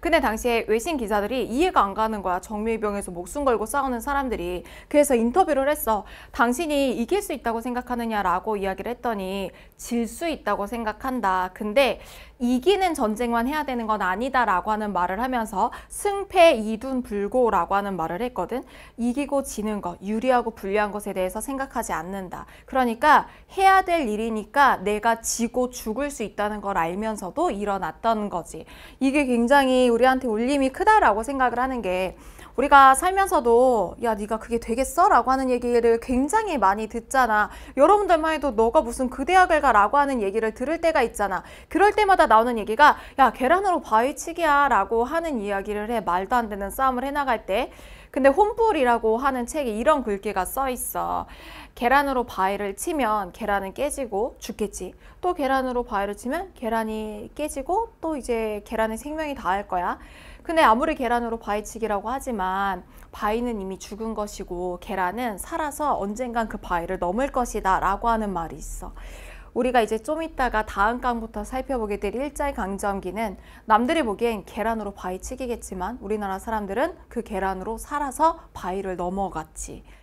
근데 당시에 외신 기자들이 이해가 안 가는 거야. 정밀병에서 목숨 걸고 싸우는 사람들이. 그래서 인터뷰를 했어. 당신이 이길 수 있다고 생각하느냐라고 이야기를 했더니 질 수 있다고 생각한다. 근데 이기는 전쟁만 해야 되는 건 아니다라고 하는 말을 하면서 승패 이둔 불고라고 하는 말을 했거든. 이기고 지는 것, 유리하고 불리한 것에 대해서 생각하지 않는다. 그러니까 해야 될 일이니까 내가 지고 죽을 수 있다는 걸 알면서도 일어났던 거지. 이게 굉장히 우리한테 울림이 크다라고 생각을 하는 게 우리가 살면서도 야 네가 그게 되겠어? 라고 하는 얘기를 굉장히 많이 듣잖아. 여러분들만 해도 너가 무슨 그 대학을 가라고 하는 얘기를 들을 때가 있잖아. 그럴 때마다 나오는 얘기가 야 계란으로 바위치기야 라고 하는 이야기를 해. 말도 안 되는 싸움을 해나갈 때. 근데 홈불이라고 하는 책에 이런 글귀가 써 있어. 계란으로 바위를 치면 계란은 깨지고 죽겠지. 또 계란으로 바위를 치면 계란이 깨지고 또 이제 계란의 생명이 다할 거야. 근데 아무리 계란으로 바위치기라고 하지만 바위는 이미 죽은 것이고 계란은 살아서 언젠간 그 바위를 넘을 것이다 라고 하는 말이 있어. 우리가 이제 좀 이따가 다음 강부터 살펴보게 될 일자의 강점기는 남들이 보기엔 계란으로 바위 치기겠지만 우리나라 사람들은 그 계란으로 살아서 바위를 넘어갔지.